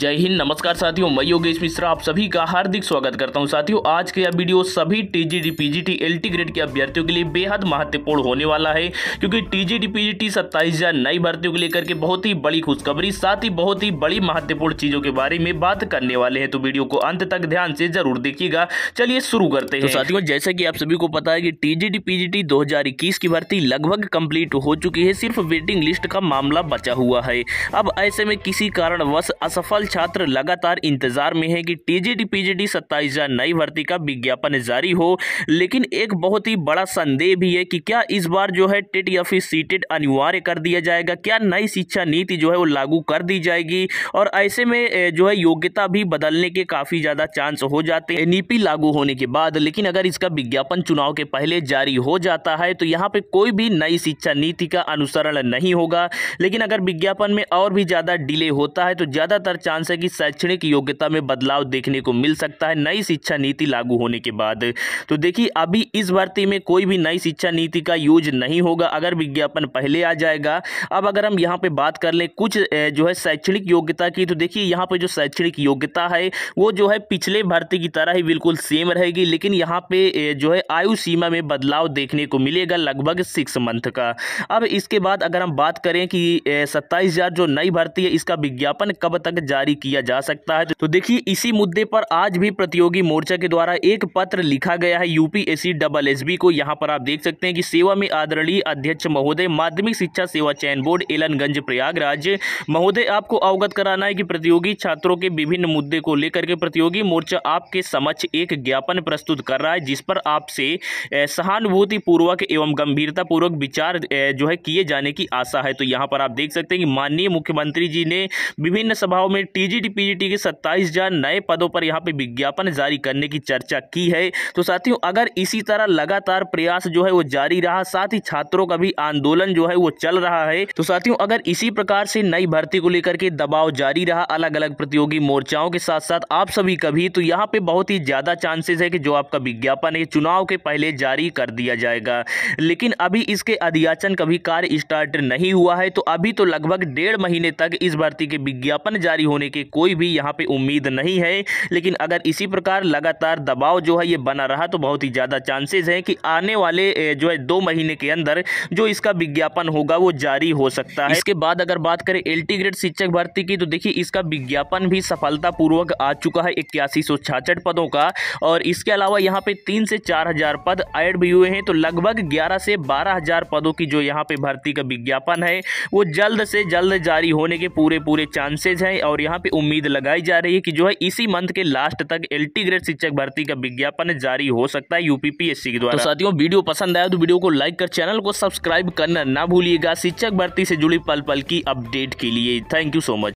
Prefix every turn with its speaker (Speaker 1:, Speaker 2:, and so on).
Speaker 1: जय हिंद नमस्कार साथियों मैं योगेश मिश्रा आप सभी का हार्दिक स्वागत करता हूं साथियों आज का यह वीडियो सभी टीजीडी पीजीटी एलटी ग्रेड के अभ्यर्थियों के लिए बेहद महत्वपूर्ण होने वाला है क्योंकि टीजीडी पीजीटी सत्ताईस हजार नई भर्तियों को लेकर के बहुत ही बड़ी खुशखबरी साथ ही बहुत ही बड़ी महत्वपूर्ण चीजों के बारे में बात करने वाले हैं तो वीडियो को अंत तक ध्यान से जरूर देखिएगा चलिए शुरू करते तो हैं साथियों जैसा की आप सभी को पता है की टीजीडी पीजीटी दो की भर्ती लगभग कंप्लीट हो चुकी है सिर्फ वेटिंग लिस्ट का मामला बचा हुआ है अब ऐसे में किसी कारणवश असफल फिलहाल छात्र लगातार इंतजार में है कि टीजीटी पीजीटी सत्ताईस हजार नई भर्ती का विज्ञापन जारी हो लेकिन एक बहुत ही बड़ा संदेह भी है कि क्या इस बार जो है टेट या फिर सी टेट अनिवार्य कर दिया जाएगा क्या नई शिक्षा नीति जो है वो लागू कर दी जाएगी और ऐसे में जो है योग्यता भी बदलने के काफ़ी ज़्यादा चांस हो जाते हैं एनईपी लागू होने के बाद लेकिन अगर इसका विज्ञापन चुनाव के पहले जारी हो जाता है तो यहाँ पे कोई भी नई शिक्षा नीति का अनुसरण नहीं होगा लेकिन अगर विज्ञापन में और भी ज़्यादा डिले होता है तो ज़्यादातर चांस है कि शैक्षणिक योग्यता में बदलाव देखने को मिल सकता है नई शिक्षा नीति लागू होने के बाद तो देखिए अभी इस भर्ती में कोई भी नई शिक्षा नीति का यूज नहीं होगा अगर विज्ञापन पहले आ जाएगा अब अगर हम यहाँ पर बात कर लें कुछ जो है शैक्षणिक योग्यता की तो देखिए यहाँ पर जो शैक्षणिक योग्यता है वो जो है पिछले भर्ती की तरह ही बिल्कुल सेम रहेगी लेकिन यहाँ पे जो है आयु सीमा में बदलाव देखने को मिलेगा लगभग सिक्स मंथ का अब इसके बाद अगर हम बात करें कि सत्ताईस हजार जो नई भर्ती है इसका विज्ञापन कब तक जारी जारी किया जा सकता है तो देखिए इसी मुद्दे पर आज भी प्रतियोगी मोर्चा के द्वारा एक पत्र लिखा गया है यूपीएससी डबल एस को यहाँ पर आप देख सकते हैं कि सेवा में आदरणीय अध्यक्ष महोदय माध्यमिक शिक्षा सेवा चयन बोर्ड एलनगंज प्रयागराज महोदय आपको अवगत कराना है कि प्रतियोगी छात्रों के विभिन्न मुद्दे को लेकर के प्रतियोगी मोर्चा आपके समक्ष एक ज्ञापन प्रस्तुत कर रहा है जिस पर आपसे सहानुभूति पूर्वक एवं गंभीरता पूर्वक विचार जो है किए जाने की आशा है तो यहाँ पर आप देख सकते हैं कि माननीय मुख्यमंत्री जी ने विभिन्न सभाओं में टीजीटी पीजीटी के सत्ताईस हजार नए पदों पर यहाँ पे विज्ञापन जारी करने की चर्चा की है तो साथियों अगर इसी तरह लगातार प्रयास जो है वो जारी रहा साथ ही छात्रों का भी आंदोलन जो है वो चल रहा है तो साथियों अगर इसी प्रकार से नई भर्ती को लेकर के दबाव जारी रहा अलग अलग प्रतियोगी मोर्चाओं के साथ साथ आप सभी का भी तो यहाँ पे बहुत ही ज्यादा चांसेस है कि जो आपका विज्ञापन है चुनाव के पहले जारी कर दिया जाएगा लेकिन अभी इसके अधियाचन का भी कार्य स्टार्ट नहीं हुआ है तो अभी तो लगभग डेढ़ महीने तक इस भर्ती के विज्ञापन जारी होने होने की कोई भी यहाँ पे उम्मीद नहीं है लेकिन अगर इसी प्रकार लगातार दबाव जो है ये बना रहा तो बहुत ही ज़्यादा चांसेस हैं कि आने वाले जो है दो महीने के अंदर जो इसका विज्ञापन होगा वो जारी हो सकता है इसके बाद अगर बात करें एल ग्रेड शिक्षक भर्ती की तो देखिए इसका विज्ञापन भी सफलतापूर्वक आ चुका है इक्यासी पदों का और इसके अलावा यहाँ पे तीन से चार पद एड भी हुए हैं तो लगभग ग्यारह से बारह पदों की जो यहाँ पे भर्ती का विज्ञापन है वो जल्द से जल्द जारी होने के पूरे पूरे चांसेज हैं और यहाँ जहां पे उम्मीद लगाई जा रही है कि जो है इसी मंथ के लास्ट तक एल ग्रेड शिक्षक भर्ती का विज्ञापन जारी हो सकता है यूपीपीएससी के द्वारा तो साथियों वीडियो पसंद आया तो वीडियो को लाइक कर चैनल को सब्सक्राइब करना ना भूलिएगा शिक्षक भर्ती से जुड़ी पल पल की अपडेट के लिए थैंक यू सो मच